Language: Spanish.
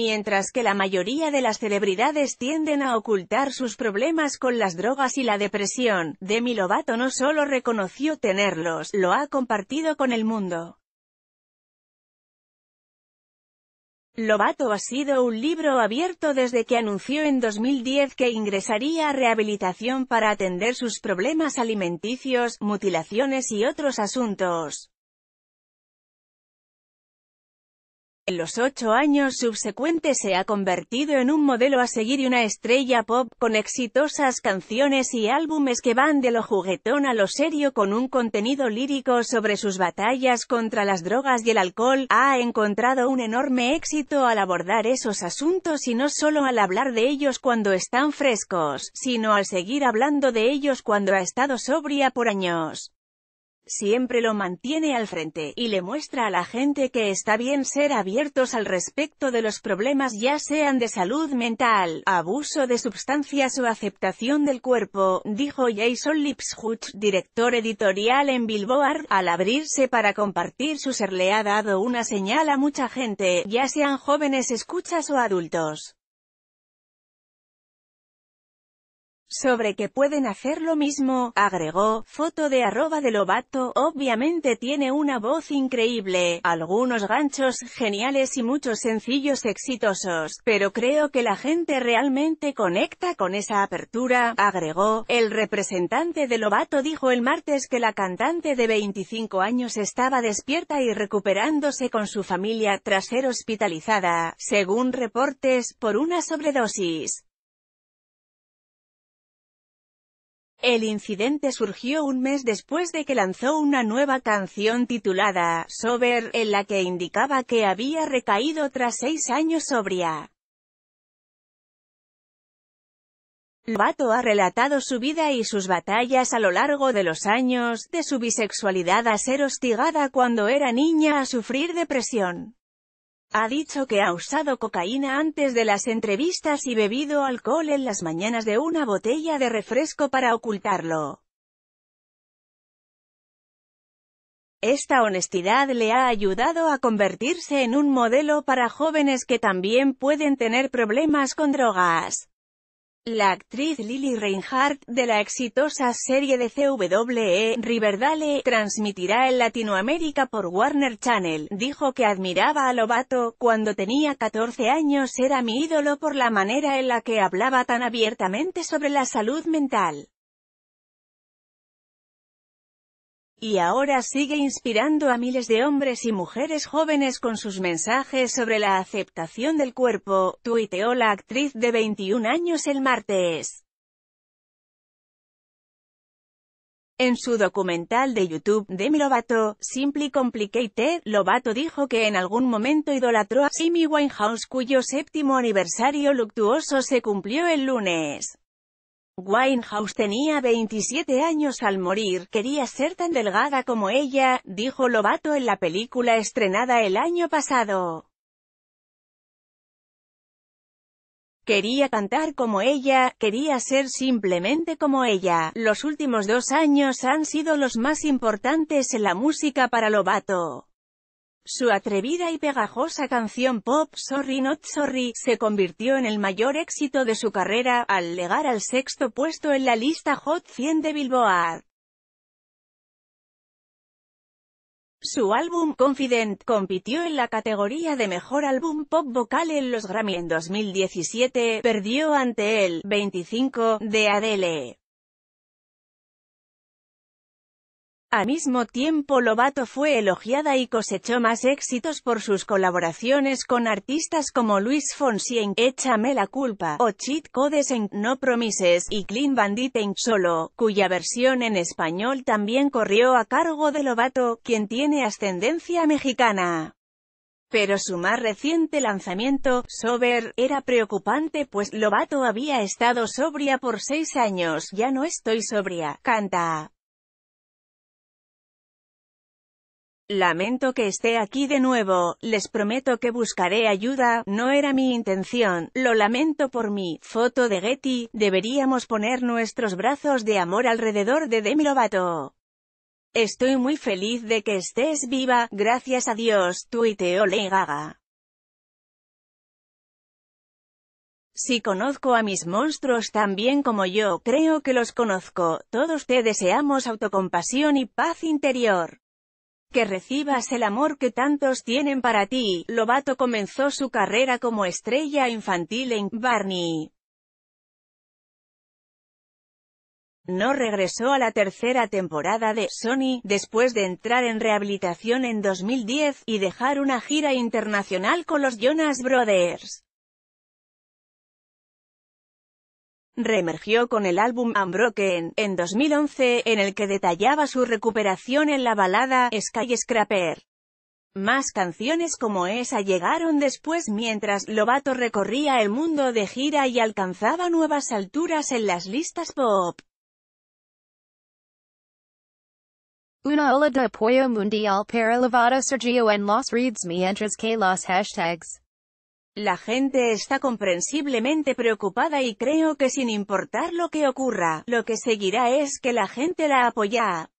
Mientras que la mayoría de las celebridades tienden a ocultar sus problemas con las drogas y la depresión, Demi Lovato no solo reconoció tenerlos, lo ha compartido con el mundo. Lovato ha sido un libro abierto desde que anunció en 2010 que ingresaría a rehabilitación para atender sus problemas alimenticios, mutilaciones y otros asuntos. En los ocho años subsecuentes se ha convertido en un modelo a seguir y una estrella pop, con exitosas canciones y álbumes que van de lo juguetón a lo serio con un contenido lírico sobre sus batallas contra las drogas y el alcohol, ha encontrado un enorme éxito al abordar esos asuntos y no solo al hablar de ellos cuando están frescos, sino al seguir hablando de ellos cuando ha estado sobria por años siempre lo mantiene al frente, y le muestra a la gente que está bien ser abiertos al respecto de los problemas ya sean de salud mental, abuso de sustancias o aceptación del cuerpo, dijo Jason Lipschutz, director editorial en Billboard, al abrirse para compartir su ser le ha dado una señal a mucha gente, ya sean jóvenes escuchas o adultos. sobre que pueden hacer lo mismo, agregó, foto de arroba de Lobato, obviamente tiene una voz increíble, algunos ganchos geniales y muchos sencillos exitosos, pero creo que la gente realmente conecta con esa apertura, agregó, el representante de Lobato dijo el martes que la cantante de 25 años estaba despierta y recuperándose con su familia tras ser hospitalizada, según reportes, por una sobredosis. El incidente surgió un mes después de que lanzó una nueva canción titulada «Sober», en la que indicaba que había recaído tras seis años sobria. Lovato ha relatado su vida y sus batallas a lo largo de los años, de su bisexualidad a ser hostigada cuando era niña a sufrir depresión. Ha dicho que ha usado cocaína antes de las entrevistas y bebido alcohol en las mañanas de una botella de refresco para ocultarlo. Esta honestidad le ha ayudado a convertirse en un modelo para jóvenes que también pueden tener problemas con drogas. La actriz Lily Reinhardt, de la exitosa serie de CWE, Riverdale, transmitirá en Latinoamérica por Warner Channel. Dijo que admiraba a Lobato, cuando tenía 14 años era mi ídolo por la manera en la que hablaba tan abiertamente sobre la salud mental. y ahora sigue inspirando a miles de hombres y mujeres jóvenes con sus mensajes sobre la aceptación del cuerpo, tuiteó la actriz de 21 años el martes. En su documental de YouTube, Demi Lovato, Simply Complicated, Lovato dijo que en algún momento idolatró a Simi Winehouse cuyo séptimo aniversario luctuoso se cumplió el lunes. Winehouse tenía 27 años al morir, quería ser tan delgada como ella, dijo Lobato en la película estrenada el año pasado. Quería cantar como ella, quería ser simplemente como ella. Los últimos dos años han sido los más importantes en la música para Lobato. Su atrevida y pegajosa canción pop Sorry Not Sorry se convirtió en el mayor éxito de su carrera, al llegar al sexto puesto en la lista Hot 100 de Billboard. Su álbum Confident compitió en la categoría de Mejor Álbum Pop Vocal en los Grammy en 2017, perdió ante el 25 de Adele. Al mismo tiempo Lobato fue elogiada y cosechó más éxitos por sus colaboraciones con artistas como Luis Fonsi en Échame la culpa, o Cheat Codes en No Promises, y Clean Bandit en Solo, cuya versión en español también corrió a cargo de Lobato, quien tiene ascendencia mexicana. Pero su más reciente lanzamiento, Sober, era preocupante pues Lobato había estado sobria por seis años, ya no estoy sobria, canta. Lamento que esté aquí de nuevo, les prometo que buscaré ayuda, no era mi intención, lo lamento por mí. Foto de Getty, deberíamos poner nuestros brazos de amor alrededor de Demi Lovato. Estoy muy feliz de que estés viva, gracias a Dios, Tuiteo Lady Gaga. Si conozco a mis monstruos tan bien como yo creo que los conozco, todos te deseamos autocompasión y paz interior que recibas el amor que tantos tienen para ti. Lobato comenzó su carrera como estrella infantil en Barney. No regresó a la tercera temporada de Sony, después de entrar en rehabilitación en 2010, y dejar una gira internacional con los Jonas Brothers. Reemergió con el álbum Unbroken, en 2011, en el que detallaba su recuperación en la balada Sky Skyscraper. Más canciones como esa llegaron después mientras Lovato recorría el mundo de gira y alcanzaba nuevas alturas en las listas pop. Una ola de apoyo mundial para Lovato Sergio en los reads K los hashtags la gente está comprensiblemente preocupada y creo que sin importar lo que ocurra, lo que seguirá es que la gente la apoya.